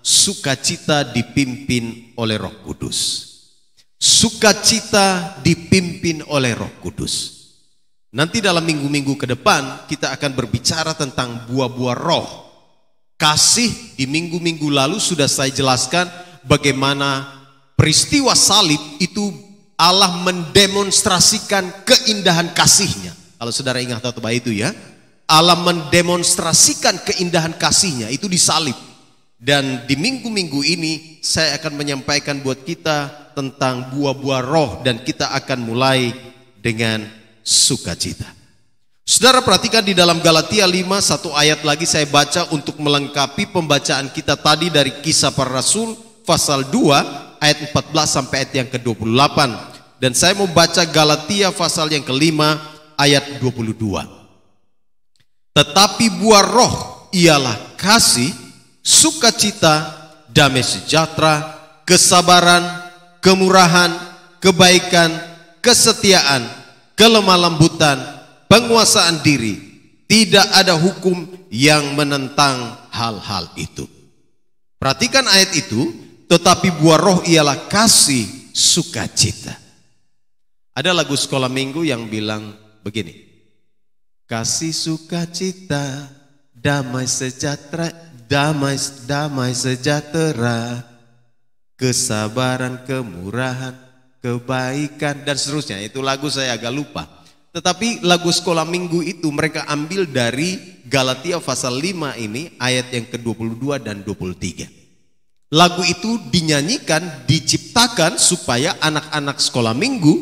sukacita dipimpin oleh Roh Kudus. Sukacita dipimpin oleh Roh Kudus. Nanti dalam minggu-minggu ke depan kita akan berbicara tentang buah-buah roh. Kasih di minggu-minggu lalu sudah saya jelaskan bagaimana peristiwa salib itu Allah mendemonstrasikan keindahan kasihnya. Kalau saudara ingat atau itu ya. Allah mendemonstrasikan keindahan kasihnya itu di salib. Dan di minggu-minggu ini saya akan menyampaikan buat kita tentang buah-buah roh dan kita akan mulai dengan sukacita. Saudara perhatikan di dalam Galatia 5 satu ayat lagi saya baca untuk melengkapi pembacaan kita tadi dari kisah para rasul pasal 2 ayat 14 sampai ayat yang ke-28 dan saya mau baca Galatia pasal yang kelima ayat 22. Tetapi buah roh ialah kasih, sukacita, damai sejahtera, kesabaran, kemurahan, kebaikan, kesetiaan, kelemah lembutan, penguasaan diri. Tidak ada hukum yang menentang hal-hal itu. Perhatikan ayat itu, tetapi buah roh ialah kasih sukacita. Ada lagu sekolah minggu yang bilang begini. Kasih sukacita, damai sejahtera damai damai sejahtera, kesabaran, kemurahan, kebaikan dan seterusnya. Itu lagu saya agak lupa. Tetapi lagu sekolah minggu itu mereka ambil dari Galatia pasal 5 ini ayat yang ke-22 dan 23. Lagu itu dinyanyikan, diciptakan supaya anak-anak sekolah minggu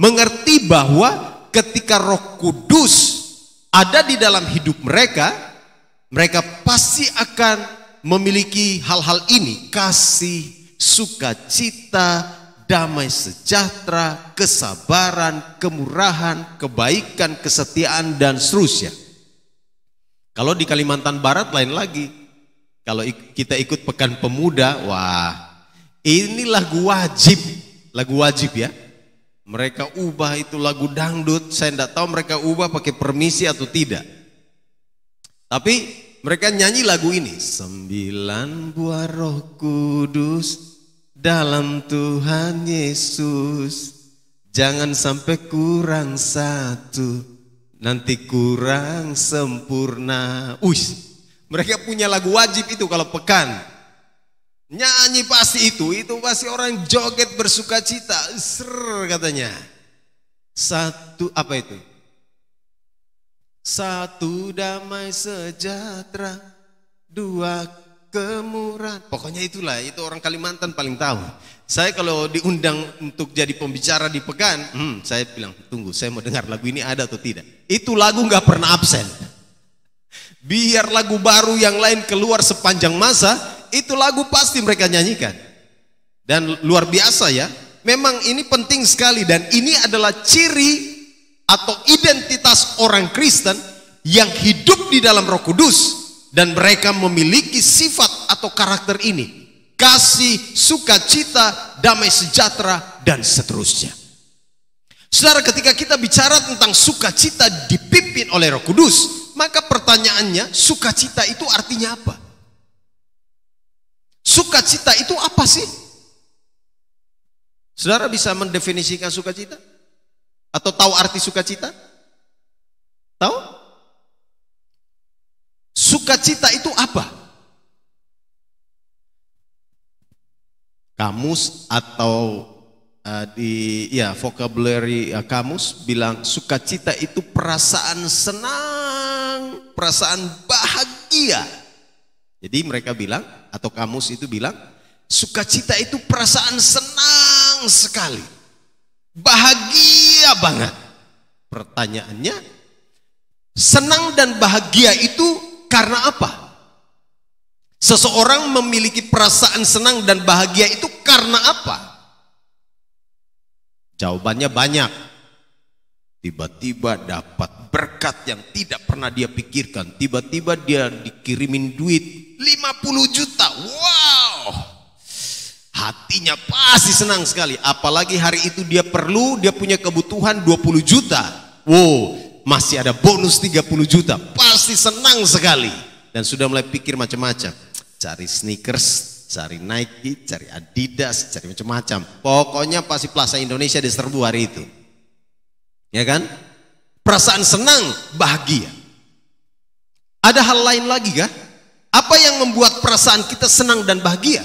mengerti bahwa ketika Roh Kudus ada di dalam hidup mereka, mereka pasti akan memiliki hal-hal ini. Kasih, sukacita, damai sejahtera, kesabaran, kemurahan, kebaikan, kesetiaan, dan seterusnya. Kalau di Kalimantan Barat lain lagi. Kalau kita ikut pekan pemuda, wah ini lagu wajib. Lagu wajib ya. Mereka ubah itu lagu dangdut. Saya tidak tahu mereka ubah pakai permisi atau tidak. Tapi mereka nyanyi lagu ini. Sembilan buah roh kudus dalam Tuhan Yesus. Jangan sampai kurang satu, nanti kurang sempurna. Uish, mereka punya lagu wajib itu kalau pekan. Nyanyi pasti itu, itu pasti orang joget bersuka cita. Ser katanya. Satu apa itu? Satu damai sejahtera, dua kemurahan. Pokoknya itulah, itu orang Kalimantan paling tahu. Saya kalau diundang untuk jadi pembicara di Pegan, hmm, saya bilang, tunggu saya mau dengar lagu ini ada atau tidak. Itu lagu gak pernah absen. Biar lagu baru yang lain keluar sepanjang masa, itu lagu pasti mereka nyanyikan. Dan luar biasa ya, memang ini penting sekali dan ini adalah ciri atau identitas orang Kristen yang hidup di dalam Roh Kudus dan mereka memiliki sifat atau karakter ini kasih, sukacita, damai sejahtera dan seterusnya. Saudara ketika kita bicara tentang sukacita dipimpin oleh Roh Kudus, maka pertanyaannya sukacita itu artinya apa? Sukacita itu apa sih? Saudara bisa mendefinisikan sukacita? Atau tahu arti sukacita? Tahu? Sukacita itu apa? Kamus atau uh, di ya vocabulary uh, kamus bilang sukacita itu perasaan senang, perasaan bahagia. Jadi mereka bilang atau kamus itu bilang sukacita itu perasaan senang sekali. Bahagia bahagia banget. Pertanyaannya, senang dan bahagia itu karena apa? Seseorang memiliki perasaan senang dan bahagia itu karena apa? Jawabannya banyak. Tiba-tiba dapat berkat yang tidak pernah dia pikirkan. Tiba-tiba dia dikirimin duit 50 juta. wow hatinya pasti senang sekali. Apalagi hari itu dia perlu, dia punya kebutuhan 20 juta. Wow, masih ada bonus 30 juta. Pasti senang sekali. Dan sudah mulai pikir macam-macam. Cari sneakers, cari Nike, cari Adidas, cari macam-macam. Pokoknya pasti Plaza Indonesia diserbu hari itu. Ya kan? Perasaan senang, bahagia. Ada hal lain lagi kah? Apa yang membuat perasaan kita senang dan bahagia?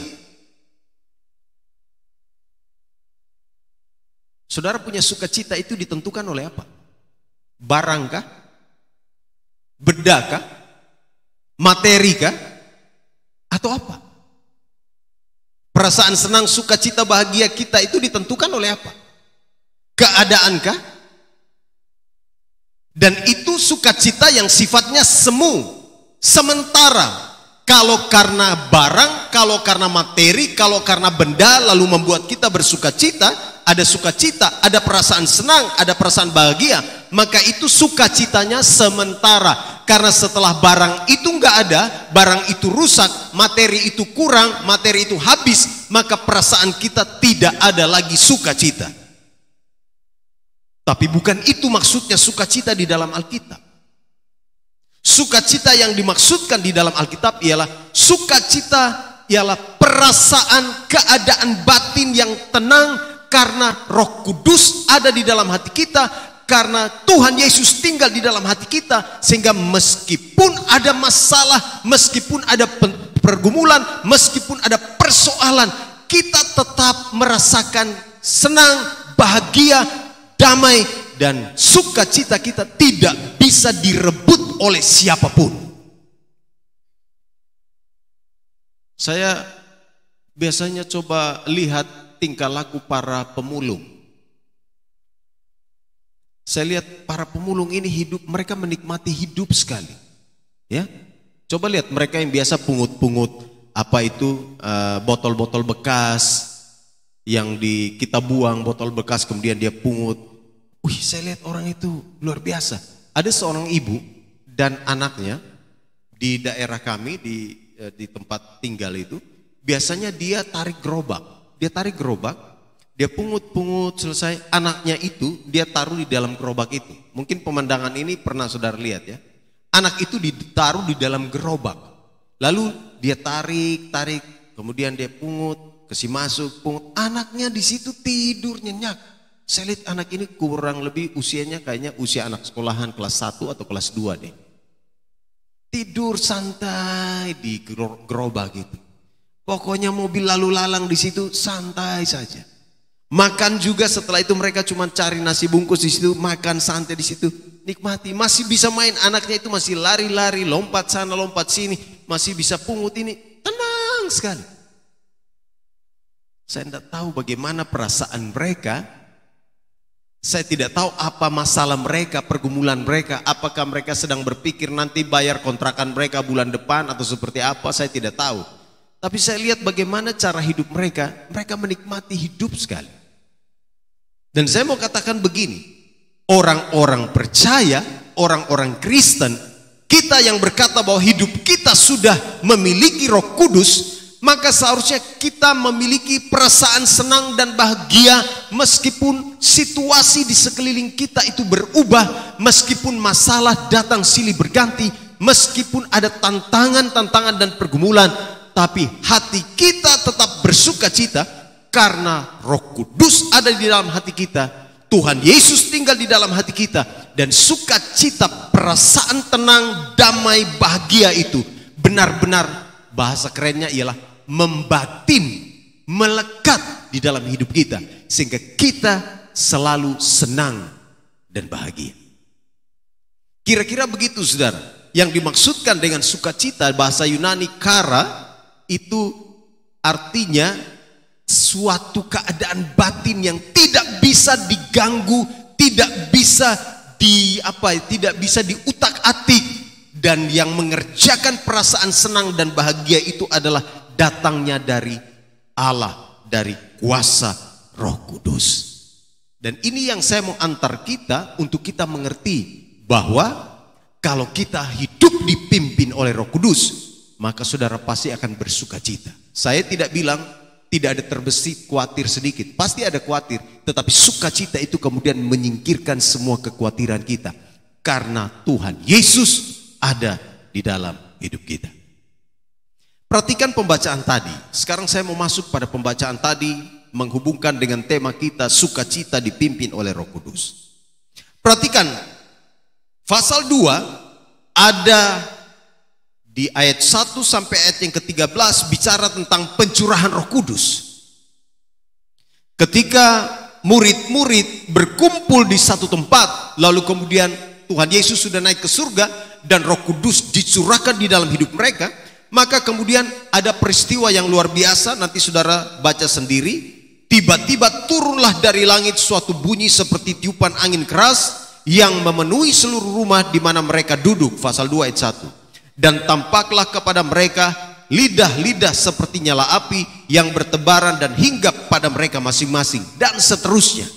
Saudara punya sukacita itu ditentukan oleh apa? Barangkah? Bedakah? Materikah? Atau apa? Perasaan senang, sukacita, bahagia kita itu ditentukan oleh apa? Keadaankah? Dan itu sukacita yang sifatnya semu, sementara. Kalau karena barang, kalau karena materi, kalau karena benda lalu membuat kita bersukacita ada sukacita, ada perasaan senang, ada perasaan bahagia, maka itu sukacitanya sementara. Karena setelah barang itu nggak ada, barang itu rusak, materi itu kurang, materi itu habis, maka perasaan kita tidak ada lagi sukacita. Tapi bukan itu maksudnya sukacita di dalam Alkitab. Sukacita yang dimaksudkan di dalam Alkitab ialah sukacita ialah perasaan keadaan batin yang tenang karena Roh Kudus ada di dalam hati kita, karena Tuhan Yesus tinggal di dalam hati kita sehingga meskipun ada masalah, meskipun ada pergumulan, meskipun ada persoalan, kita tetap merasakan senang, bahagia, damai dan sukacita kita tidak bisa direbut oleh siapapun. Saya biasanya coba lihat tingkah laku para pemulung. Saya lihat para pemulung ini hidup, mereka menikmati hidup sekali. Ya, coba lihat mereka yang biasa pungut-pungut apa itu eh, botol-botol bekas yang di kita buang botol bekas kemudian dia pungut. Wih, saya lihat orang itu luar biasa. Ada seorang ibu dan anaknya di daerah kami di eh, di tempat tinggal itu biasanya dia tarik gerobak dia tarik gerobak, dia pungut-pungut selesai, anaknya itu dia taruh di dalam gerobak itu. Mungkin pemandangan ini pernah saudara lihat ya. Anak itu ditaruh di dalam gerobak. Lalu dia tarik, tarik, kemudian dia pungut, kasih masuk, pungut. Anaknya di situ tidur nyenyak. Saya lihat anak ini kurang lebih usianya kayaknya usia anak sekolahan kelas 1 atau kelas 2 deh. Tidur santai di gerobak gitu. Pokoknya mobil lalu lalang di situ santai saja. Makan juga setelah itu mereka cuma cari nasi bungkus di situ, makan santai di situ, nikmati. Masih bisa main anaknya itu masih lari-lari, lompat sana, lompat sini, masih bisa pungut ini. Tenang sekali. Saya tidak tahu bagaimana perasaan mereka. Saya tidak tahu apa masalah mereka, pergumulan mereka. Apakah mereka sedang berpikir nanti bayar kontrakan mereka bulan depan atau seperti apa, saya tidak tahu. Tapi saya lihat bagaimana cara hidup mereka, mereka menikmati hidup sekali. Dan saya mau katakan begini, orang-orang percaya, orang-orang Kristen, kita yang berkata bahwa hidup kita sudah memiliki roh kudus, maka seharusnya kita memiliki perasaan senang dan bahagia meskipun situasi di sekeliling kita itu berubah, meskipun masalah datang silih berganti, meskipun ada tantangan-tantangan dan pergumulan, tapi hati kita tetap bersuka cita karena Roh Kudus ada di dalam hati kita. Tuhan Yesus tinggal di dalam hati kita dan sukacita, perasaan tenang, damai, bahagia itu benar-benar bahasa kerennya ialah membatin, melekat di dalam hidup kita sehingga kita selalu senang dan bahagia. Kira-kira begitu Saudara. Yang dimaksudkan dengan sukacita bahasa Yunani kara itu artinya suatu keadaan batin yang tidak bisa diganggu, tidak bisa di apa, ya, tidak bisa diutak-atik dan yang mengerjakan perasaan senang dan bahagia itu adalah datangnya dari Allah, dari kuasa Roh Kudus. Dan ini yang saya mau antar kita untuk kita mengerti bahwa kalau kita hidup dipimpin oleh Roh Kudus, maka saudara pasti akan bersuka cita. Saya tidak bilang tidak ada terbesit khawatir sedikit. Pasti ada khawatir, tetapi sukacita itu kemudian menyingkirkan semua kekhawatiran kita. Karena Tuhan Yesus ada di dalam hidup kita. Perhatikan pembacaan tadi. Sekarang saya mau masuk pada pembacaan tadi menghubungkan dengan tema kita sukacita dipimpin oleh Roh Kudus. Perhatikan pasal 2 ada di ayat 1 sampai ayat yang ke-13 bicara tentang pencurahan Roh Kudus. Ketika murid-murid berkumpul di satu tempat, lalu kemudian Tuhan Yesus sudah naik ke surga dan Roh Kudus dicurahkan di dalam hidup mereka, maka kemudian ada peristiwa yang luar biasa nanti Saudara baca sendiri. Tiba-tiba turunlah dari langit suatu bunyi seperti tiupan angin keras yang memenuhi seluruh rumah di mana mereka duduk. Pasal 2 ayat 1 dan tampaklah kepada mereka lidah-lidah seperti nyala api yang bertebaran dan hinggap pada mereka masing-masing dan seterusnya.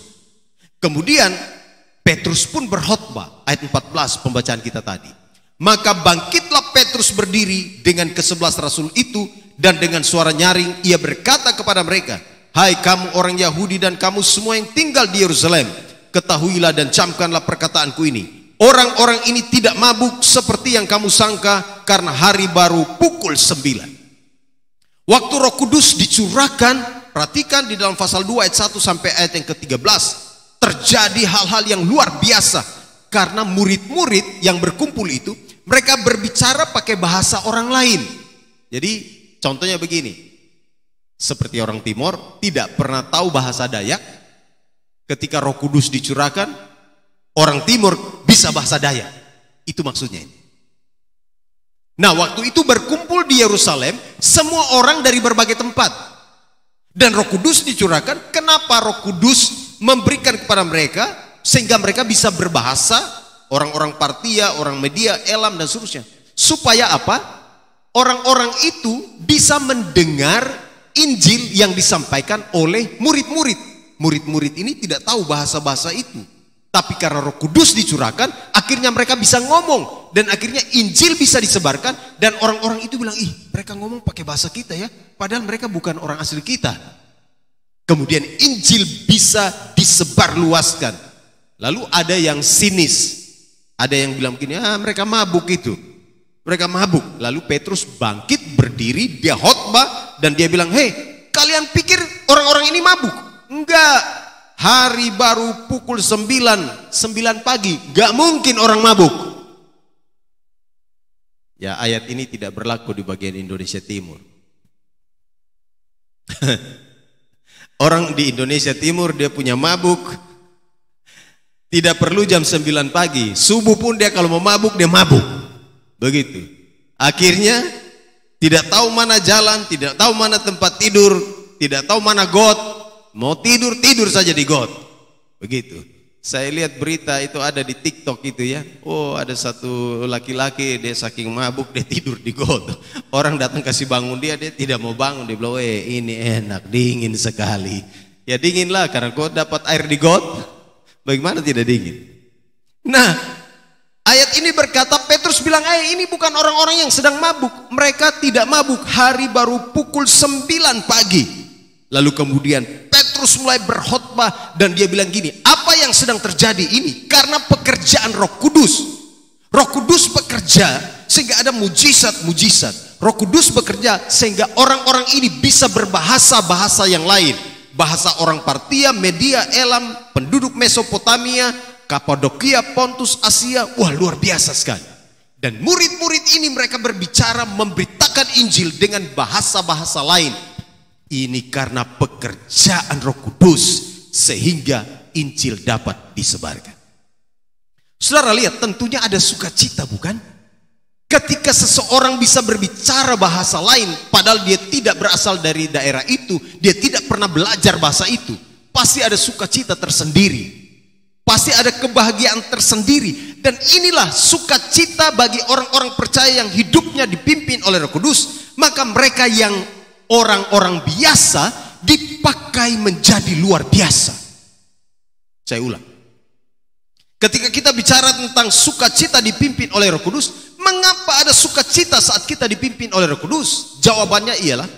Kemudian Petrus pun berkhotbah ayat 14 pembacaan kita tadi. Maka bangkitlah Petrus berdiri dengan kesebelas rasul itu dan dengan suara nyaring ia berkata kepada mereka, "Hai kamu orang Yahudi dan kamu semua yang tinggal di Yerusalem, ketahuilah dan camkanlah perkataanku ini Orang-orang ini tidak mabuk seperti yang kamu sangka karena hari baru pukul 9. Waktu roh kudus dicurahkan, perhatikan di dalam pasal 2 ayat 1 sampai ayat yang ke-13. Terjadi hal-hal yang luar biasa karena murid-murid yang berkumpul itu mereka berbicara pakai bahasa orang lain. Jadi contohnya begini. Seperti orang Timor tidak pernah tahu bahasa Dayak, ketika Roh Kudus dicurahkan, Orang timur bisa bahasa Dayak. Itu maksudnya ini. Nah, waktu itu berkumpul di Yerusalem semua orang dari berbagai tempat. Dan Roh Kudus dicurahkan, kenapa Roh Kudus memberikan kepada mereka sehingga mereka bisa berbahasa orang-orang Partia, orang Media, Elam dan seterusnya. Supaya apa? Orang-orang itu bisa mendengar Injil yang disampaikan oleh murid-murid. Murid-murid ini tidak tahu bahasa-bahasa itu. Tapi karena roh kudus dicurahkan, akhirnya mereka bisa ngomong. Dan akhirnya Injil bisa disebarkan. Dan orang-orang itu bilang, ih mereka ngomong pakai bahasa kita ya. Padahal mereka bukan orang asli kita. Kemudian Injil bisa disebarluaskan. Lalu ada yang sinis. Ada yang bilang begini ah mereka mabuk itu. Mereka mabuk. Lalu Petrus bangkit, berdiri, dia khotbah. Dan dia bilang, hei kalian pikir orang-orang ini mabuk? Enggak, Hari baru pukul 9, 9 pagi. Gak mungkin orang mabuk. Ya ayat ini tidak berlaku di bagian Indonesia Timur. orang di Indonesia Timur dia punya mabuk. Tidak perlu jam 9 pagi. Subuh pun dia kalau mau mabuk dia mabuk. Begitu. Akhirnya tidak tahu mana jalan, tidak tahu mana tempat tidur, tidak tahu mana got, mau tidur tidur saja di got. Begitu. Saya lihat berita itu ada di TikTok itu ya. Oh, ada satu laki-laki dia saking mabuk dia tidur di got. Orang datang kasih bangun dia dia tidak mau bangun dia bilang, "Eh, ini enak, dingin sekali." Ya dingin lah karena kau dapat air di got. Bagaimana tidak dingin? Nah, ayat ini berkata Petrus bilang, "Eh, ini bukan orang-orang yang sedang mabuk. Mereka tidak mabuk. Hari baru pukul 9 pagi." Lalu kemudian Petrus mulai berkhotbah dan dia bilang gini, apa yang sedang terjadi ini karena pekerjaan Roh Kudus. Roh Kudus bekerja sehingga ada mujizat-mujizat. Roh Kudus bekerja sehingga orang-orang ini bisa berbahasa-bahasa yang lain. Bahasa orang Partia, Media, Elam, penduduk Mesopotamia, Kapadokia, Pontus, Asia. Wah luar biasa sekali. Dan murid-murid ini mereka berbicara memberitakan Injil dengan bahasa-bahasa lain ini karena pekerjaan Roh Kudus sehingga Injil dapat disebarkan. Saudara lihat, tentunya ada sukacita bukan? Ketika seseorang bisa berbicara bahasa lain padahal dia tidak berasal dari daerah itu, dia tidak pernah belajar bahasa itu, pasti ada sukacita tersendiri. Pasti ada kebahagiaan tersendiri dan inilah sukacita bagi orang-orang percaya yang hidupnya dipimpin oleh Roh Kudus, maka mereka yang orang-orang biasa dipakai menjadi luar biasa. Saya ulang. Ketika kita bicara tentang sukacita dipimpin oleh Roh Kudus, mengapa ada sukacita saat kita dipimpin oleh Roh Kudus? Jawabannya ialah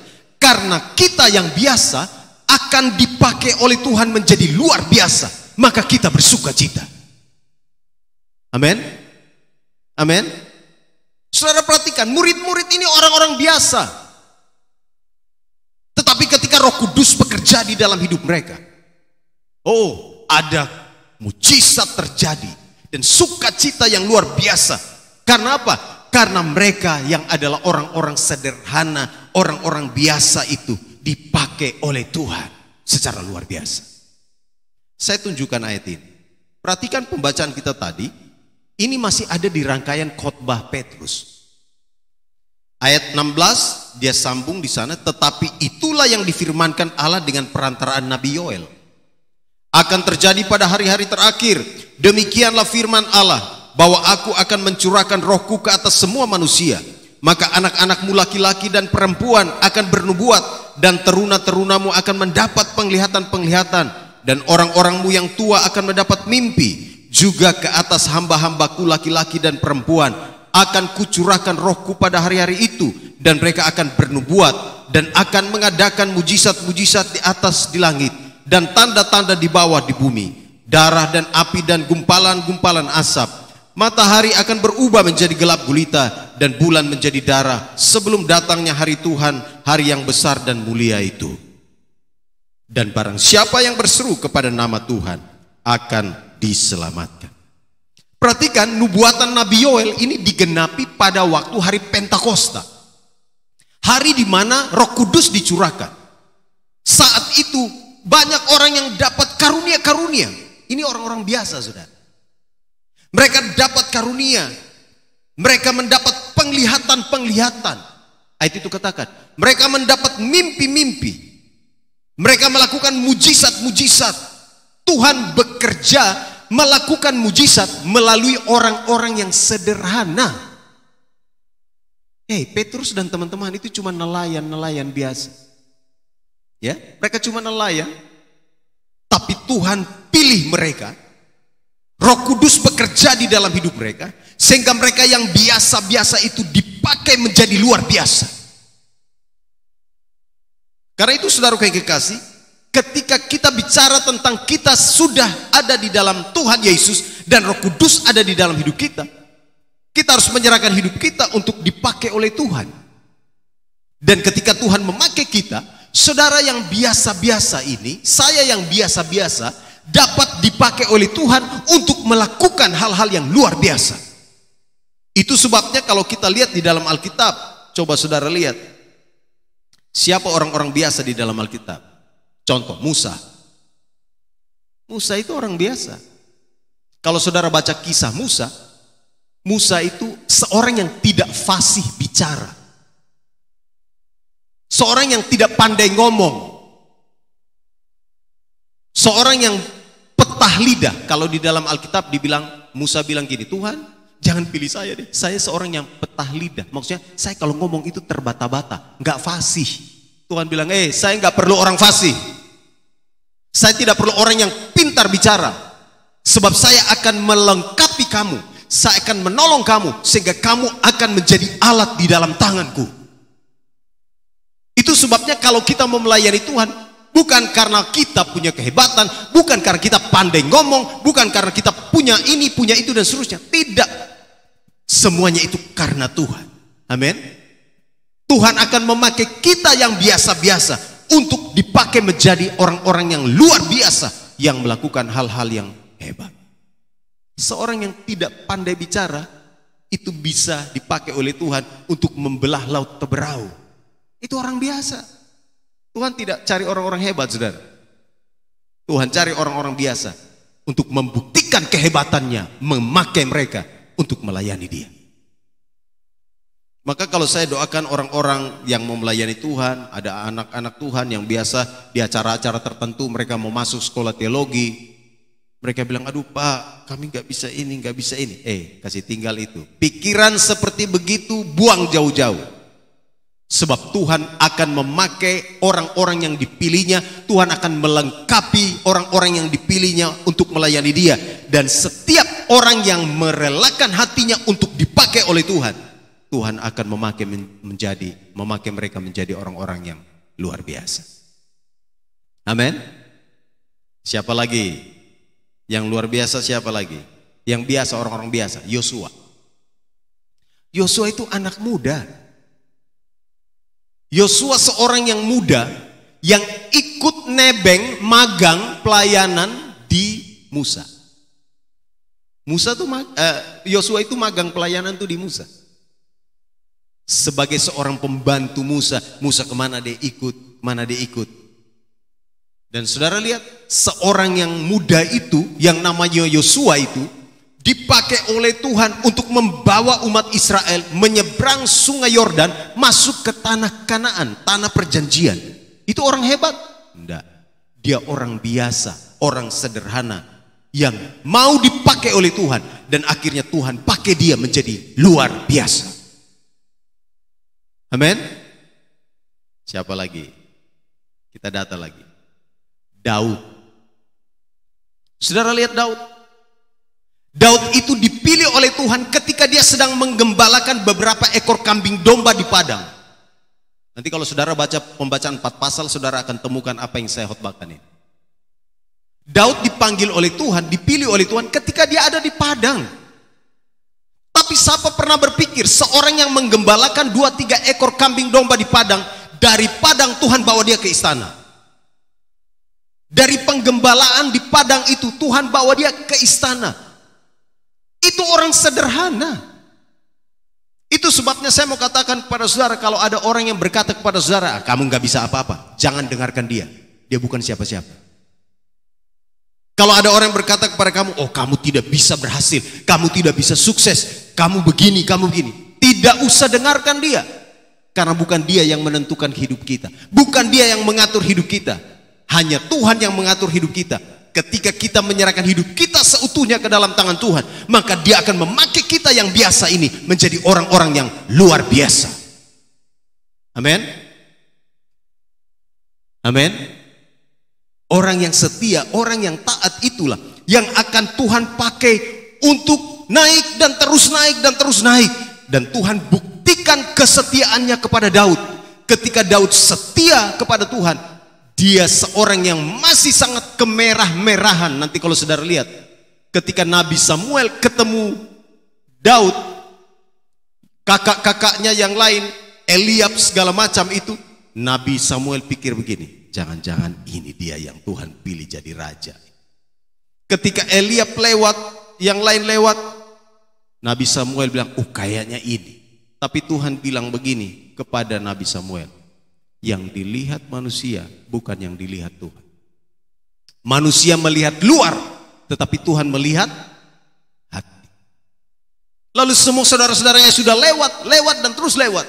karena kita yang biasa akan dipakai oleh Tuhan menjadi luar biasa, maka kita bersukacita. Amin. Amin. Saudara perhatikan, murid-murid ini orang-orang biasa. Roh Kudus bekerja di dalam hidup mereka. Oh, ada mujizat terjadi dan sukacita yang luar biasa. Karena apa? Karena mereka yang adalah orang-orang sederhana, orang-orang biasa itu dipakai oleh Tuhan secara luar biasa. Saya tunjukkan ayat ini. Perhatikan pembacaan kita tadi, ini masih ada di rangkaian khotbah Petrus. Ayat 16 dia sambung di sana, tetapi itulah yang difirmankan Allah dengan perantaraan Nabi Yoel. Akan terjadi pada hari-hari terakhir, demikianlah firman Allah, bahwa aku akan mencurahkan rohku ke atas semua manusia. Maka anak-anakmu laki-laki dan perempuan akan bernubuat dan teruna-terunamu akan mendapat penglihatan-penglihatan dan orang-orangmu yang tua akan mendapat mimpi juga ke atas hamba-hambaku laki-laki dan perempuan akan kucurahkan rohku pada hari-hari itu dan mereka akan bernubuat dan akan mengadakan mujizat-mujizat di atas di langit dan tanda-tanda di bawah di bumi darah dan api dan gumpalan-gumpalan asap matahari akan berubah menjadi gelap gulita dan bulan menjadi darah sebelum datangnya hari Tuhan hari yang besar dan mulia itu dan barang siapa yang berseru kepada nama Tuhan akan diselamatkan Perhatikan nubuatan Nabi Yoel ini digenapi pada waktu hari Pentakosta. Hari di mana Roh Kudus dicurahkan. Saat itu banyak orang yang dapat karunia-karunia. Ini orang-orang biasa, Saudara. Mereka dapat karunia. Mereka mendapat penglihatan-penglihatan. Ayat itu katakan, mereka mendapat mimpi-mimpi. Mereka melakukan mujizat-mujizat. Tuhan bekerja melakukan mujizat melalui orang-orang yang sederhana. Hei, Petrus dan teman-teman itu cuma nelayan-nelayan biasa. Ya, mereka cuma nelayan, tapi Tuhan pilih mereka. Roh Kudus bekerja di dalam hidup mereka sehingga mereka yang biasa-biasa itu dipakai menjadi luar biasa. Karena itu saudara kayak kekasih, ketika kita bicara tentang kita sudah ada di dalam Tuhan Yesus dan Roh Kudus ada di dalam hidup kita, kita harus menyerahkan hidup kita untuk dipakai oleh Tuhan. Dan ketika Tuhan memakai kita, saudara yang biasa-biasa ini, saya yang biasa-biasa dapat dipakai oleh Tuhan untuk melakukan hal-hal yang luar biasa. Itu sebabnya kalau kita lihat di dalam Alkitab, coba saudara lihat. Siapa orang-orang biasa di dalam Alkitab? Contoh Musa. Musa itu orang biasa. Kalau saudara baca kisah Musa, Musa itu seorang yang tidak fasih bicara. Seorang yang tidak pandai ngomong. Seorang yang petah lidah. Kalau di dalam Alkitab dibilang, Musa bilang gini, Tuhan jangan pilih saya deh. Saya seorang yang petah lidah. Maksudnya saya kalau ngomong itu terbata-bata. Nggak fasih. Tuhan bilang, eh saya nggak perlu orang fasih. Saya tidak perlu orang yang pintar bicara. Sebab saya akan melengkapi kamu. Saya akan menolong kamu. Sehingga kamu akan menjadi alat di dalam tanganku. Itu sebabnya kalau kita mau melayani Tuhan. Bukan karena kita punya kehebatan. Bukan karena kita pandai ngomong. Bukan karena kita punya ini, punya itu dan seterusnya. Tidak. Semuanya itu karena Tuhan. Amin. Tuhan akan memakai kita yang biasa-biasa untuk dipakai menjadi orang-orang yang luar biasa yang melakukan hal-hal yang hebat. Seorang yang tidak pandai bicara itu bisa dipakai oleh Tuhan untuk membelah laut teberau. Itu orang biasa. Tuhan tidak cari orang-orang hebat, Saudara. Tuhan cari orang-orang biasa untuk membuktikan kehebatannya, memakai mereka untuk melayani Dia. Maka kalau saya doakan orang-orang yang mau melayani Tuhan, ada anak-anak Tuhan yang biasa di acara-acara tertentu mereka mau masuk sekolah teologi, mereka bilang, aduh pak, kami nggak bisa ini, nggak bisa ini. Eh, kasih tinggal itu. Pikiran seperti begitu buang jauh-jauh. Sebab Tuhan akan memakai orang-orang yang dipilihnya, Tuhan akan melengkapi orang-orang yang dipilihnya untuk melayani dia. Dan setiap orang yang merelakan hatinya untuk dipakai oleh Tuhan, Tuhan akan memakai menjadi memakai mereka menjadi orang-orang yang luar biasa. Amin. Siapa lagi? Yang luar biasa siapa lagi? Yang biasa orang-orang biasa, Yosua. Yosua itu anak muda. Yosua seorang yang muda yang ikut nebeng magang pelayanan di Musa. Musa tuh eh, Yosua itu magang pelayanan tuh di Musa sebagai seorang pembantu Musa. Musa kemana dia ikut, mana dia ikut. Dan saudara lihat, seorang yang muda itu, yang namanya Yosua itu, dipakai oleh Tuhan untuk membawa umat Israel menyeberang sungai Yordan masuk ke tanah Kanaan, tanah perjanjian. Itu orang hebat? Tidak, Dia orang biasa, orang sederhana yang mau dipakai oleh Tuhan dan akhirnya Tuhan pakai dia menjadi luar biasa. Amin. Siapa lagi? Kita data lagi. Daud. Saudara lihat Daud. Daud itu dipilih oleh Tuhan ketika dia sedang menggembalakan beberapa ekor kambing domba di padang. Nanti kalau saudara baca pembacaan empat pasal, saudara akan temukan apa yang saya khotbahkan ini. Daud dipanggil oleh Tuhan, dipilih oleh Tuhan ketika dia ada di padang. Tapi siapa pernah berpikir seorang yang menggembalakan dua tiga ekor kambing domba di padang, dari padang Tuhan bawa dia ke istana. Dari penggembalaan di padang itu Tuhan bawa dia ke istana. Itu orang sederhana. Itu sebabnya saya mau katakan kepada saudara kalau ada orang yang berkata kepada saudara, ah, kamu nggak bisa apa-apa, jangan dengarkan dia. Dia bukan siapa-siapa. Kalau ada orang yang berkata kepada kamu, oh kamu tidak bisa berhasil, kamu tidak bisa sukses, kamu begini, kamu begini. Tidak usah dengarkan dia. Karena bukan dia yang menentukan hidup kita. Bukan dia yang mengatur hidup kita. Hanya Tuhan yang mengatur hidup kita. Ketika kita menyerahkan hidup kita seutuhnya ke dalam tangan Tuhan. Maka dia akan memakai kita yang biasa ini menjadi orang-orang yang luar biasa. Amin. Amin. Orang yang setia, orang yang taat itulah yang akan Tuhan pakai untuk naik dan terus naik dan terus naik. Dan Tuhan buktikan kesetiaannya kepada Daud. Ketika Daud setia kepada Tuhan, dia seorang yang masih sangat kemerah-merahan. Nanti kalau saudara lihat, ketika Nabi Samuel ketemu Daud, kakak-kakaknya yang lain, Eliab segala macam itu, Nabi Samuel pikir begini, jangan-jangan ini dia yang Tuhan pilih jadi raja. Ketika Elia lewat, yang lain lewat, Nabi Samuel bilang, "Oh, kayaknya ini." Tapi Tuhan bilang begini kepada Nabi Samuel, "Yang dilihat manusia bukan yang dilihat Tuhan. Manusia melihat luar, tetapi Tuhan melihat hati." Lalu semua saudara saudara yang sudah lewat, lewat dan terus lewat.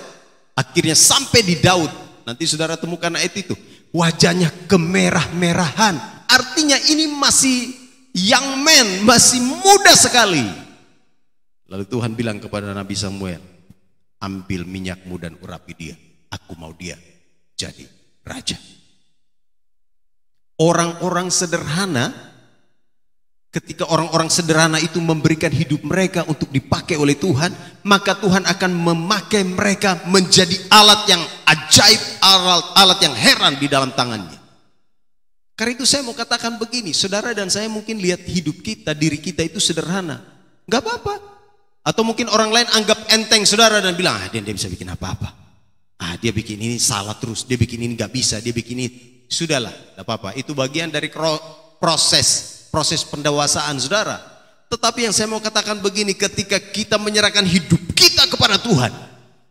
Akhirnya sampai di Daud. Nanti saudara temukan ayat itu. Wajahnya kemerah-merahan. Artinya ini masih young man, masih muda sekali. Lalu Tuhan bilang kepada Nabi Samuel, ambil minyakmu dan urapi dia. Aku mau dia jadi raja. Orang-orang sederhana Ketika orang-orang sederhana itu memberikan hidup mereka untuk dipakai oleh Tuhan, maka Tuhan akan memakai mereka menjadi alat yang ajaib, alat, alat yang heran di dalam tangannya. Karena itu saya mau katakan begini, saudara dan saya mungkin lihat hidup kita, diri kita itu sederhana. Gak apa-apa. Atau mungkin orang lain anggap enteng saudara dan bilang, ah dia, dia bisa bikin apa-apa. Ah dia bikin ini salah terus, dia bikin ini gak bisa, dia bikin ini. Sudahlah, gak apa-apa. Itu bagian dari proses proses pendewasaan saudara. Tetapi yang saya mau katakan begini, ketika kita menyerahkan hidup kita kepada Tuhan,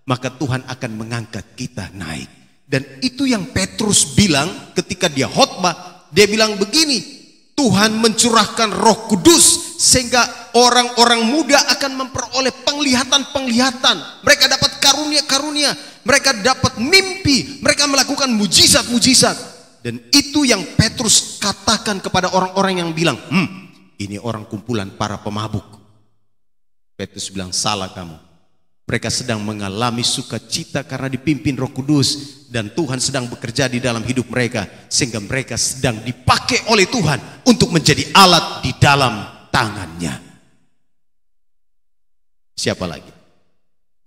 maka Tuhan akan mengangkat kita naik. Dan itu yang Petrus bilang ketika dia khotbah, dia bilang begini, Tuhan mencurahkan Roh Kudus sehingga orang-orang muda akan memperoleh penglihatan-penglihatan. Mereka dapat karunia-karunia, mereka dapat mimpi, mereka melakukan mujizat-mujizat. Dan itu yang Petrus Katakan kepada orang-orang yang bilang, hmm, ini orang kumpulan para pemabuk. Petrus bilang, salah kamu. Mereka sedang mengalami sukacita karena dipimpin roh kudus. Dan Tuhan sedang bekerja di dalam hidup mereka. Sehingga mereka sedang dipakai oleh Tuhan untuk menjadi alat di dalam tangannya. Siapa lagi?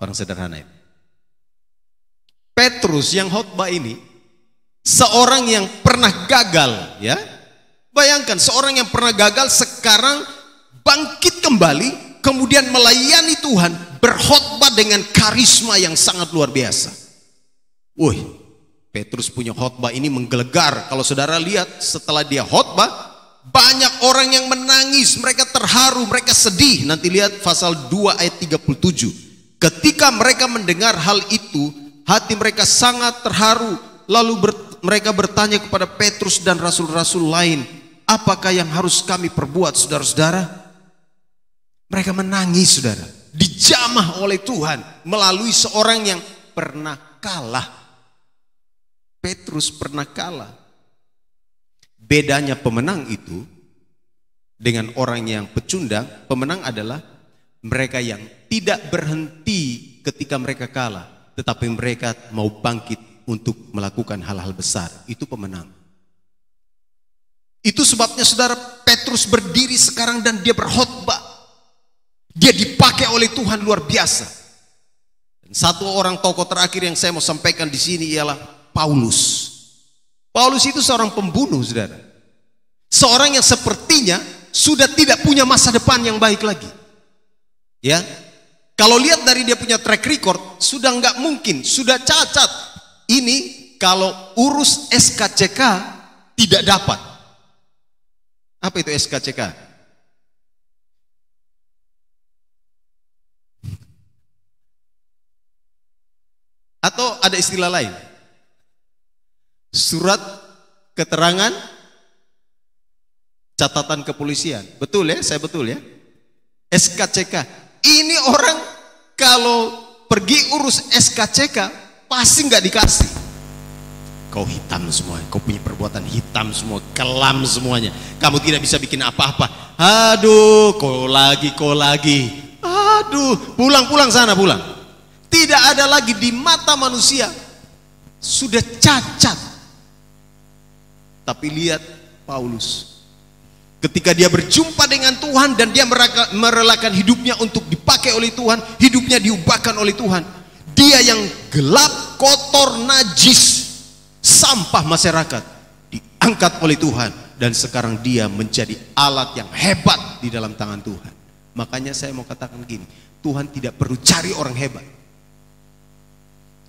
Orang sederhana itu. Petrus yang khotbah ini seorang yang pernah gagal ya bayangkan seorang yang pernah gagal sekarang bangkit kembali kemudian melayani Tuhan berkhotbah dengan karisma yang sangat luar biasa woi Petrus punya khotbah ini menggelegar kalau saudara lihat setelah dia khotbah banyak orang yang menangis mereka terharu mereka sedih nanti lihat pasal 2 ayat 37 ketika mereka mendengar hal itu hati mereka sangat terharu lalu ber mereka bertanya kepada Petrus dan rasul-rasul lain, apakah yang harus kami perbuat saudara-saudara? Mereka menangis saudara. Dijamah oleh Tuhan melalui seorang yang pernah kalah. Petrus pernah kalah. Bedanya pemenang itu dengan orang yang pecundang, pemenang adalah mereka yang tidak berhenti ketika mereka kalah, tetapi mereka mau bangkit untuk melakukan hal-hal besar. Itu pemenang. Itu sebabnya saudara Petrus berdiri sekarang dan dia berkhotbah. Dia dipakai oleh Tuhan luar biasa. Dan satu orang tokoh terakhir yang saya mau sampaikan di sini ialah Paulus. Paulus itu seorang pembunuh, saudara. Seorang yang sepertinya sudah tidak punya masa depan yang baik lagi. Ya, kalau lihat dari dia punya track record, sudah nggak mungkin, sudah cacat, ini kalau urus SKCK tidak dapat. Apa itu SKCK? Atau ada istilah lain? Surat keterangan catatan kepolisian. Betul ya? Saya betul ya? SKCK. Ini orang kalau pergi urus SKCK pasti nggak dikasih. Kau hitam semua, kau punya perbuatan hitam semua, kelam semuanya. Kamu tidak bisa bikin apa-apa. Aduh, kau lagi, kau lagi. Aduh, pulang-pulang sana pulang. Tidak ada lagi di mata manusia sudah cacat. Tapi lihat Paulus. Ketika dia berjumpa dengan Tuhan dan dia merelakan hidupnya untuk dipakai oleh Tuhan, hidupnya diubahkan oleh Tuhan dia yang gelap, kotor, najis, sampah masyarakat diangkat oleh Tuhan dan sekarang dia menjadi alat yang hebat di dalam tangan Tuhan. Makanya saya mau katakan gini, Tuhan tidak perlu cari orang hebat.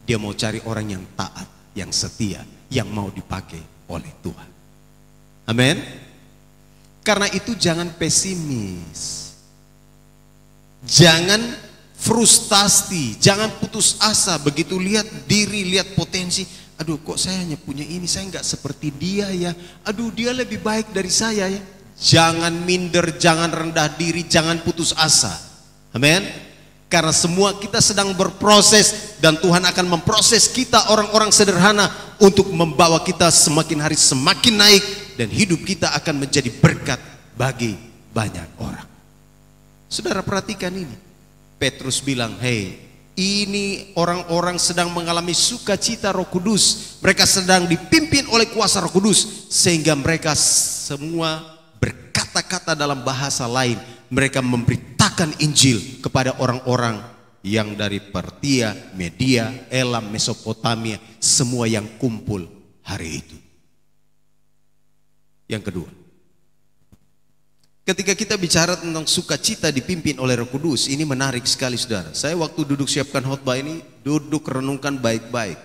Dia mau cari orang yang taat, yang setia, yang mau dipakai oleh Tuhan. Amin. Karena itu jangan pesimis. Jangan frustasi, jangan putus asa begitu lihat diri, lihat potensi. Aduh, kok saya hanya punya ini, saya nggak seperti dia ya. Aduh, dia lebih baik dari saya ya. Jangan minder, jangan rendah diri, jangan putus asa. Amin. Karena semua kita sedang berproses dan Tuhan akan memproses kita orang-orang sederhana untuk membawa kita semakin hari semakin naik dan hidup kita akan menjadi berkat bagi banyak orang. Saudara perhatikan ini. Petrus bilang, "Hei, ini orang-orang sedang mengalami sukacita Roh Kudus. Mereka sedang dipimpin oleh kuasa Roh Kudus sehingga mereka semua berkata-kata dalam bahasa lain. Mereka memberitakan Injil kepada orang-orang yang dari Pertia, Media, Elam, Mesopotamia, semua yang kumpul hari itu." Yang kedua, Ketika kita bicara tentang sukacita dipimpin oleh Roh Kudus, ini menarik sekali saudara. Saya waktu duduk siapkan khotbah ini, duduk renungkan baik-baik.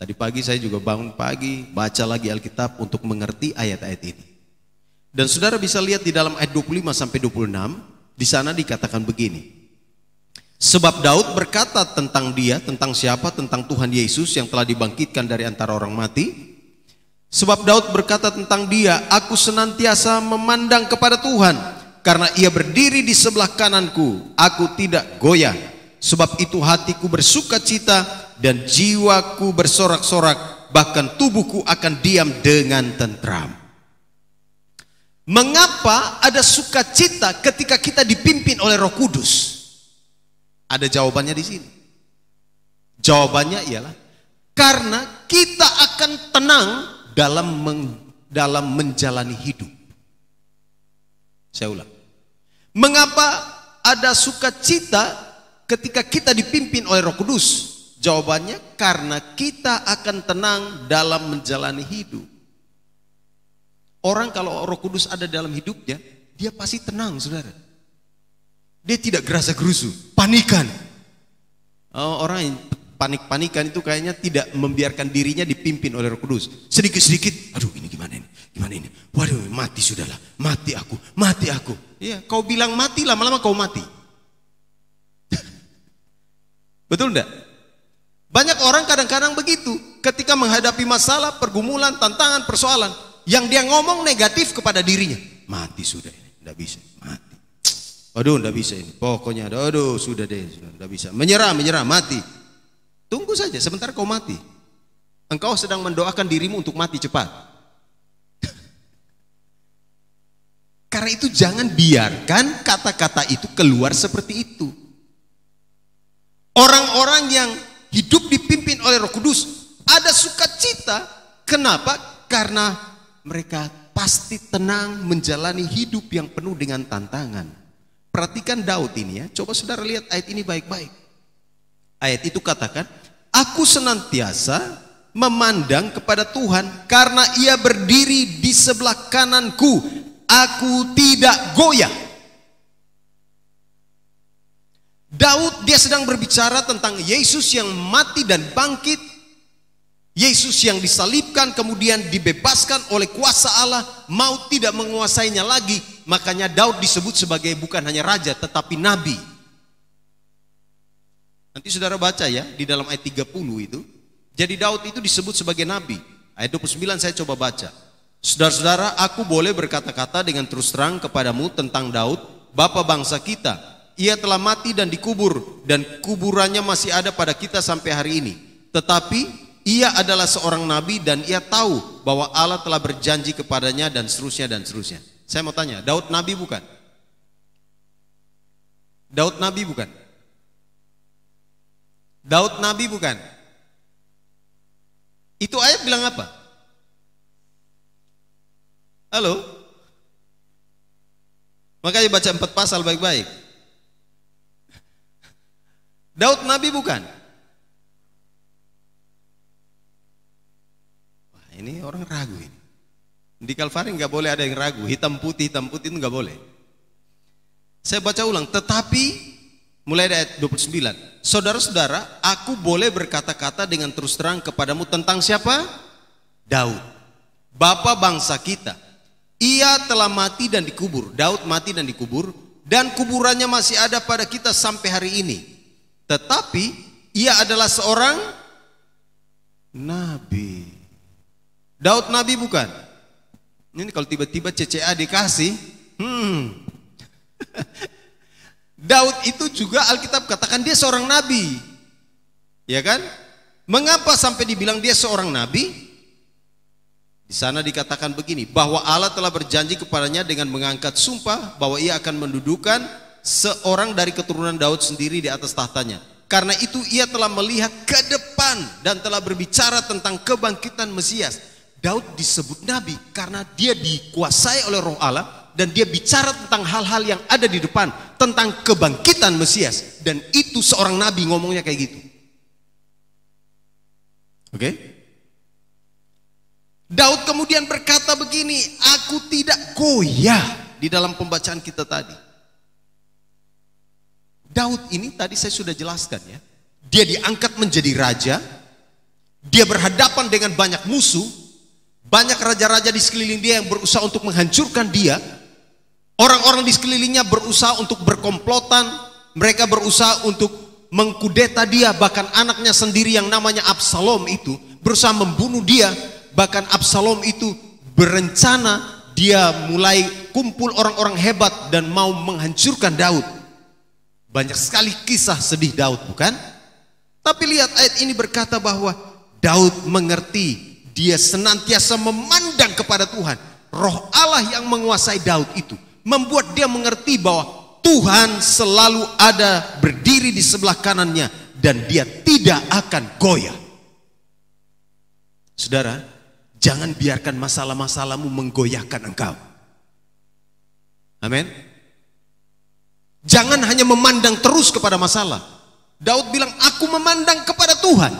Tadi pagi saya juga bangun pagi, baca lagi Alkitab untuk mengerti ayat-ayat ini. Dan saudara bisa lihat di dalam ayat 25 sampai 26, di sana dikatakan begini. Sebab Daud berkata tentang dia, tentang siapa, tentang Tuhan Yesus yang telah dibangkitkan dari antara orang mati, Sebab Daud berkata tentang dia, aku senantiasa memandang kepada Tuhan karena ia berdiri di sebelah kananku, aku tidak goyah. Sebab itu hatiku bersuka cita dan jiwaku bersorak-sorak, bahkan tubuhku akan diam dengan tentram. Mengapa ada sukacita ketika kita dipimpin oleh Roh Kudus? Ada jawabannya di sini. Jawabannya ialah karena kita akan tenang dalam meng, dalam menjalani hidup. Saya ulang. Mengapa ada sukacita ketika kita dipimpin oleh Roh Kudus? Jawabannya karena kita akan tenang dalam menjalani hidup. Orang kalau Roh Kudus ada dalam hidupnya, dia pasti tenang, Saudara. Dia tidak gerasa gerusu, panikan. Oh, orang yang panik-panikan itu kayaknya tidak membiarkan dirinya dipimpin oleh Roh Kudus. Sedikit-sedikit, aduh ini gimana ini? Gimana ini? Waduh, mati sudahlah. Mati aku, mati aku. Iya, kau bilang mati lama-lama kau mati. Betul enggak? Banyak orang kadang-kadang begitu ketika menghadapi masalah, pergumulan, tantangan, persoalan yang dia ngomong negatif kepada dirinya. Mati sudah ini, enggak bisa, mati. Aduh, enggak bisa ini. Pokoknya aduh, sudah deh, sudah enggak bisa. Menyerah, menyerah, mati Tunggu saja, sebentar kau mati. Engkau sedang mendoakan dirimu untuk mati cepat. Karena itu jangan biarkan kata-kata itu keluar seperti itu. Orang-orang yang hidup dipimpin oleh Roh Kudus ada sukacita. Kenapa? Karena mereka pasti tenang menjalani hidup yang penuh dengan tantangan. Perhatikan Daud ini ya. Coba saudara lihat ayat ini baik-baik. Ayat itu katakan, aku senantiasa memandang kepada Tuhan karena ia berdiri di sebelah kananku. Aku tidak goyah. Daud dia sedang berbicara tentang Yesus yang mati dan bangkit. Yesus yang disalibkan kemudian dibebaskan oleh kuasa Allah. Mau tidak menguasainya lagi. Makanya Daud disebut sebagai bukan hanya raja tetapi nabi. Nanti saudara baca ya di dalam ayat 30 itu. Jadi Daud itu disebut sebagai nabi. Ayat 29 saya coba baca. Saudara-saudara, aku boleh berkata-kata dengan terus terang kepadamu tentang Daud, bapa bangsa kita. Ia telah mati dan dikubur dan kuburannya masih ada pada kita sampai hari ini. Tetapi ia adalah seorang nabi dan ia tahu bahwa Allah telah berjanji kepadanya dan seterusnya dan seterusnya. Saya mau tanya, Daud nabi bukan? Daud nabi bukan? Daud nabi bukan? Itu ayat bilang apa? Halo? Makanya baca empat pasal baik-baik. Daud nabi bukan? Wah, ini orang ragu ini. Di Kalvari nggak boleh ada yang ragu, hitam putih hitam putih itu nggak boleh. Saya baca ulang, tetapi mulai dari ayat 29. Saudara-saudara, aku boleh berkata-kata dengan terus terang kepadamu tentang siapa? Daud, bapa bangsa kita. Ia telah mati dan dikubur. Daud mati dan dikubur dan kuburannya masih ada pada kita sampai hari ini. Tetapi ia adalah seorang nabi. Daud nabi bukan? Ini kalau tiba-tiba CCA dikasih, hmm. Daud itu juga Alkitab katakan dia seorang nabi. Ya kan? Mengapa sampai dibilang dia seorang nabi? Di sana dikatakan begini, bahwa Allah telah berjanji kepadanya dengan mengangkat sumpah bahwa ia akan mendudukan seorang dari keturunan Daud sendiri di atas tahtanya. Karena itu ia telah melihat ke depan dan telah berbicara tentang kebangkitan Mesias. Daud disebut nabi karena dia dikuasai oleh roh Allah dan dia bicara tentang hal-hal yang ada di depan tentang kebangkitan Mesias dan itu seorang nabi ngomongnya kayak gitu. Oke? Okay? Daud kemudian berkata begini, aku tidak goyah di dalam pembacaan kita tadi. Daud ini tadi saya sudah jelaskan ya. Dia diangkat menjadi raja, dia berhadapan dengan banyak musuh, banyak raja-raja di sekeliling dia yang berusaha untuk menghancurkan dia, Orang-orang di sekelilingnya berusaha untuk berkomplotan, mereka berusaha untuk mengkudeta dia, bahkan anaknya sendiri yang namanya Absalom itu berusaha membunuh dia, bahkan Absalom itu berencana dia mulai kumpul orang-orang hebat dan mau menghancurkan Daud. Banyak sekali kisah sedih Daud, bukan? Tapi lihat ayat ini berkata bahwa Daud mengerti, dia senantiasa memandang kepada Tuhan. Roh Allah yang menguasai Daud itu membuat dia mengerti bahwa Tuhan selalu ada berdiri di sebelah kanannya dan dia tidak akan goyah. Saudara, jangan biarkan masalah-masalahmu menggoyahkan engkau. Amin. Jangan hanya memandang terus kepada masalah. Daud bilang, "Aku memandang kepada Tuhan."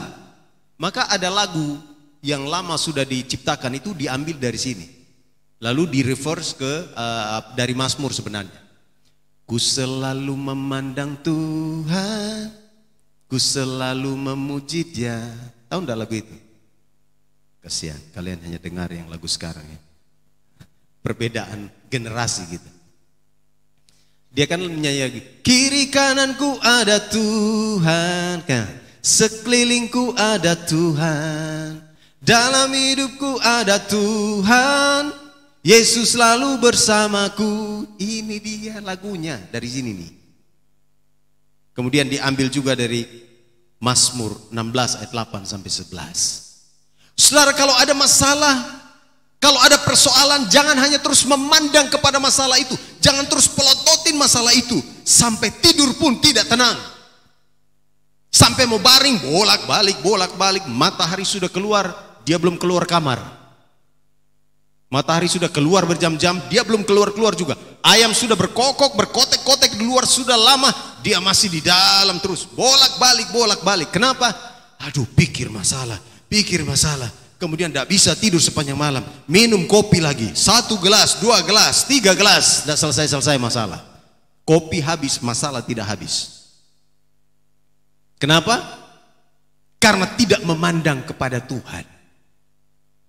Maka ada lagu yang lama sudah diciptakan itu diambil dari sini. Lalu di reverse ke uh, dari Mazmur sebenarnya. Ku selalu memandang Tuhan, ku selalu memuji Dia. Tahu enggak lagu itu? Kasihan, kalian hanya dengar yang lagu sekarang ya. Perbedaan generasi gitu. Dia kan menyanyi kiri kananku ada Tuhan kan. Sekelilingku ada Tuhan. Dalam hidupku ada Tuhan. Yesus selalu bersamaku. Ini dia lagunya dari sini nih. Kemudian diambil juga dari Mazmur 16 ayat 8 sampai 11. Saudara kalau ada masalah, kalau ada persoalan jangan hanya terus memandang kepada masalah itu. Jangan terus pelototin masalah itu sampai tidur pun tidak tenang. Sampai mau baring bolak-balik, bolak-balik, matahari sudah keluar, dia belum keluar kamar. Matahari sudah keluar berjam-jam, dia belum keluar-keluar juga. Ayam sudah berkokok, berkotek-kotek di luar sudah lama, dia masih di dalam terus. Bolak-balik, bolak-balik. Kenapa? Aduh, pikir masalah, pikir masalah. Kemudian tidak bisa tidur sepanjang malam. Minum kopi lagi. Satu gelas, dua gelas, tiga gelas. Tidak selesai-selesai masalah. Kopi habis, masalah tidak habis. Kenapa? Karena tidak memandang kepada Tuhan.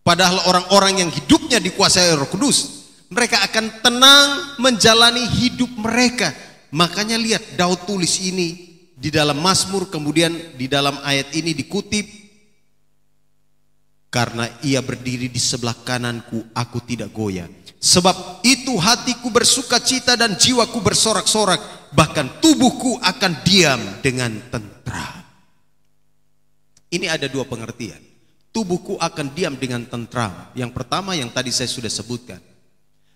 Padahal orang-orang yang hidupnya dikuasai Roh Kudus, mereka akan tenang menjalani hidup mereka. Makanya lihat Daud tulis ini di dalam Mazmur kemudian di dalam ayat ini dikutip karena ia berdiri di sebelah kananku aku tidak goyah sebab itu hatiku bersuka cita dan jiwaku bersorak-sorak bahkan tubuhku akan diam dengan tentera ini ada dua pengertian tubuhku akan diam dengan tentram. Yang pertama yang tadi saya sudah sebutkan.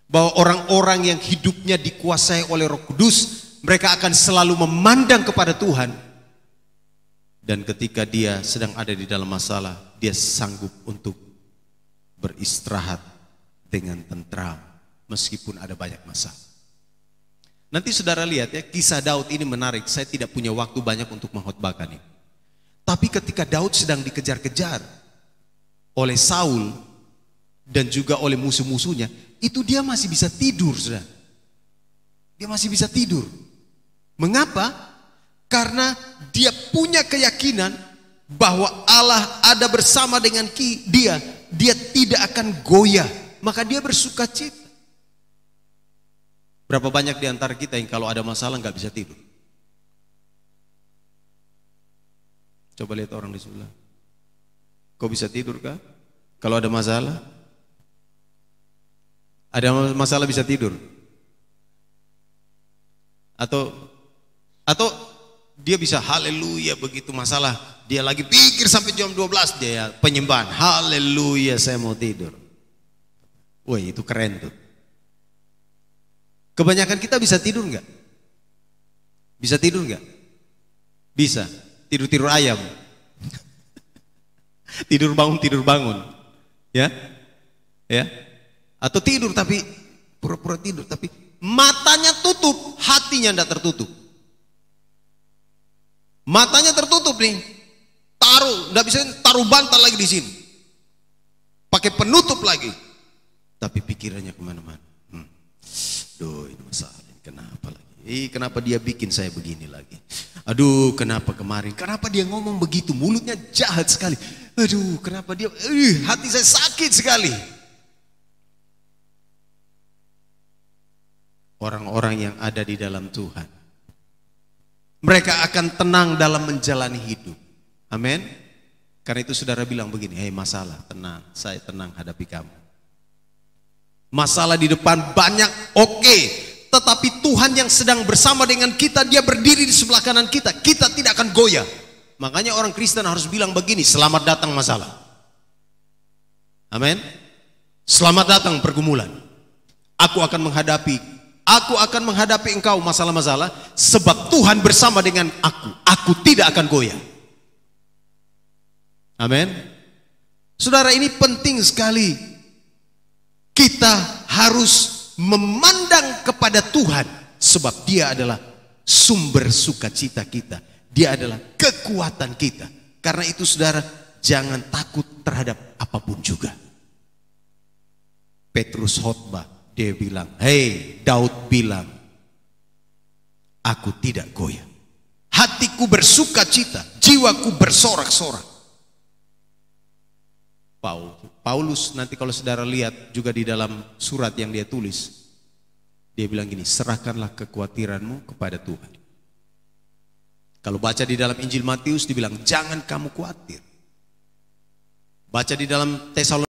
Bahwa orang-orang yang hidupnya dikuasai oleh roh kudus, mereka akan selalu memandang kepada Tuhan. Dan ketika dia sedang ada di dalam masalah, dia sanggup untuk beristirahat dengan tentram. Meskipun ada banyak masalah. Nanti saudara lihat ya, kisah Daud ini menarik. Saya tidak punya waktu banyak untuk menghutbahkan ini. Tapi ketika Daud sedang dikejar-kejar, oleh Saul dan juga oleh musuh-musuhnya, itu dia masih bisa tidur, saudara. Dia masih bisa tidur. Mengapa? Karena dia punya keyakinan bahwa Allah ada bersama dengan dia. Dia tidak akan goyah. Maka dia bersuka cita. Berapa banyak di antara kita yang kalau ada masalah nggak bisa tidur? Coba lihat orang di sebelah. Kau bisa tidur kah? Kalau ada masalah? Ada masalah bisa tidur? Atau atau dia bisa haleluya begitu masalah dia lagi pikir sampai jam 12 dia penyembahan haleluya saya mau tidur woi itu keren tuh kebanyakan kita bisa tidur nggak bisa tidur nggak bisa tidur tidur ayam tidur bangun tidur bangun ya ya atau tidur tapi pura-pura tidur tapi matanya tutup hatinya tidak tertutup matanya tertutup nih taruh tidak bisa taruh bantal lagi di sini pakai penutup lagi tapi pikirannya kemana-mana hmm. doh ini masalah kenapa lagi kenapa dia bikin saya begini lagi Aduh, kenapa kemarin? Kenapa dia ngomong begitu? Mulutnya jahat sekali. Aduh, kenapa dia? Uh, hati saya sakit sekali. Orang-orang yang ada di dalam Tuhan. Mereka akan tenang dalam menjalani hidup. Amin. Karena itu saudara bilang begini, hei masalah, tenang, saya tenang hadapi kamu. Masalah di depan banyak, oke. Okay tetapi Tuhan yang sedang bersama dengan kita, dia berdiri di sebelah kanan kita. Kita tidak akan goyah. Makanya orang Kristen harus bilang begini, selamat datang masalah. Amin. Selamat datang pergumulan. Aku akan menghadapi, aku akan menghadapi engkau masalah-masalah sebab Tuhan bersama dengan aku. Aku tidak akan goyah. Amin. Saudara ini penting sekali. Kita harus memandang kepada Tuhan sebab dia adalah sumber sukacita kita. Dia adalah kekuatan kita. Karena itu saudara, jangan takut terhadap apapun juga. Petrus khotbah, dia bilang, "Hei, Daud bilang, aku tidak goyah. Hatiku bersukacita jiwaku bersorak-sorak." Paul Paulus nanti kalau saudara lihat juga di dalam surat yang dia tulis, dia bilang gini, serahkanlah kekhawatiranmu kepada Tuhan. Kalau baca di dalam Injil Matius dibilang jangan kamu khawatir. Baca di dalam Tesalonika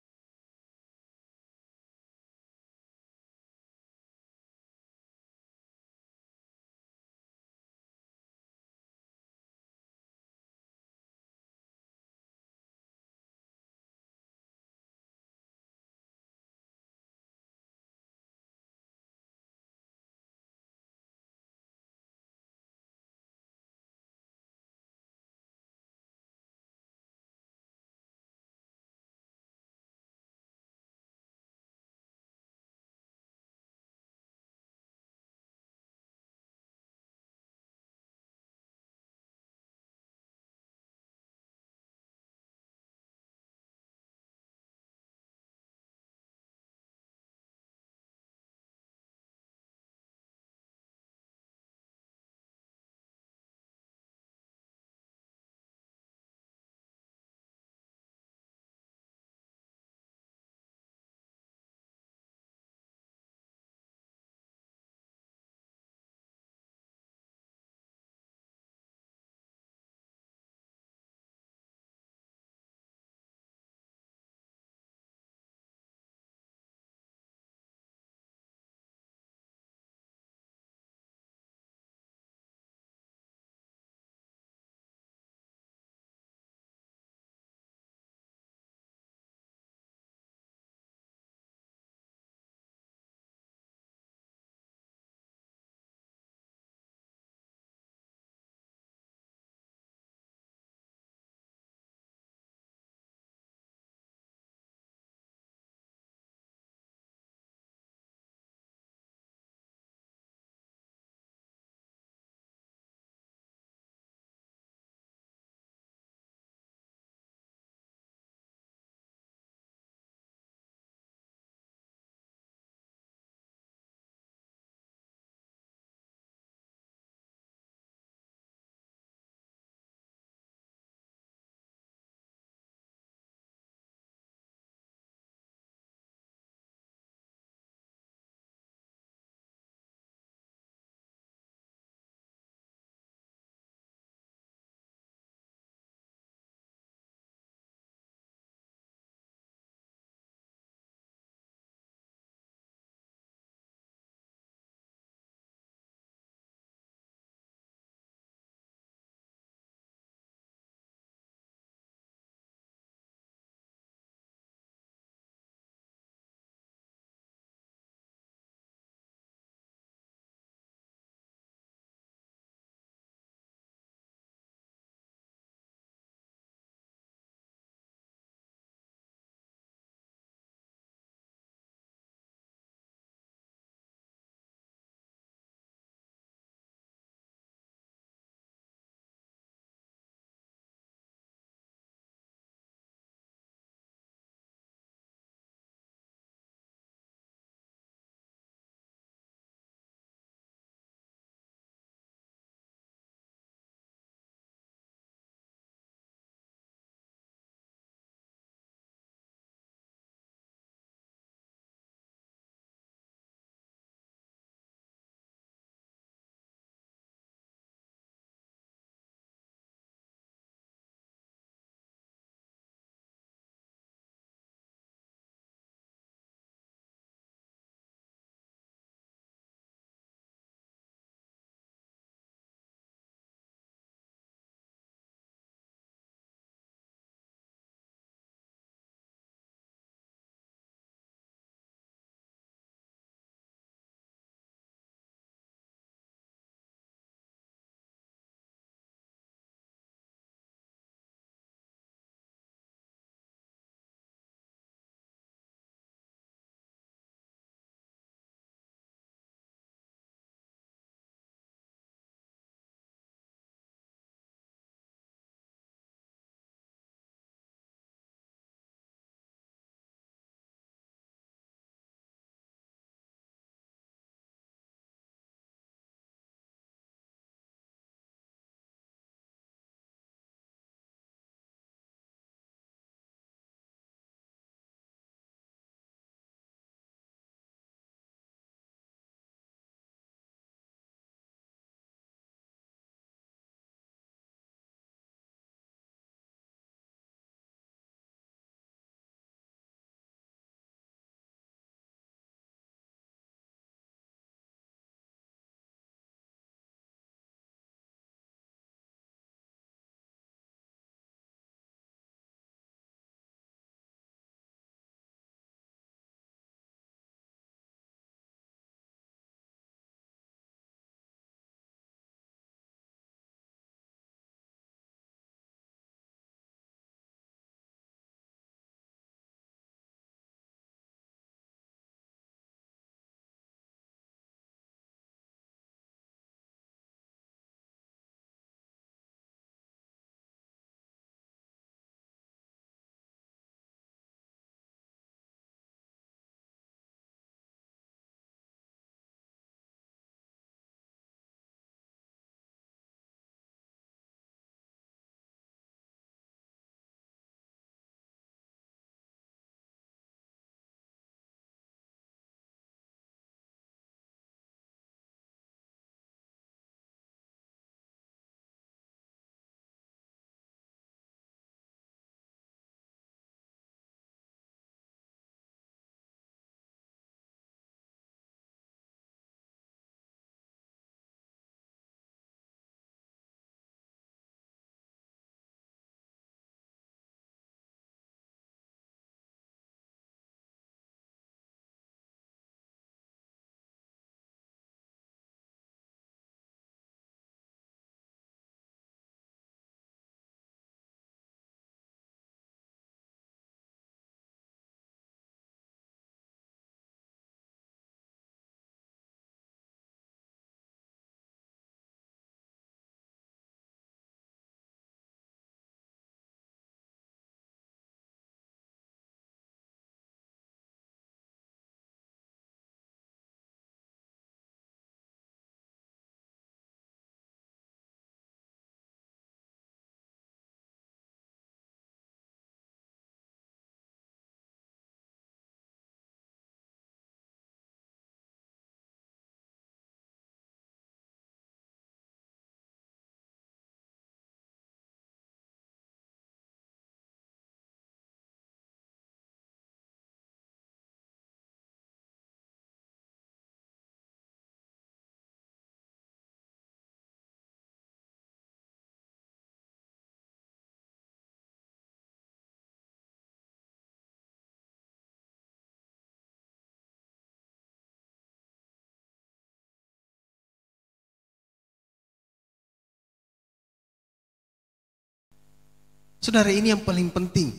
Saudara ini yang paling penting.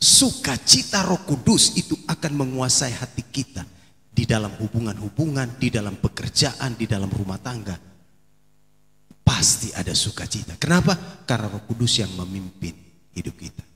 Sukacita roh kudus itu akan menguasai hati kita. Di dalam hubungan-hubungan, di dalam pekerjaan, di dalam rumah tangga. Pasti ada sukacita. Kenapa? Karena roh kudus yang memimpin hidup kita.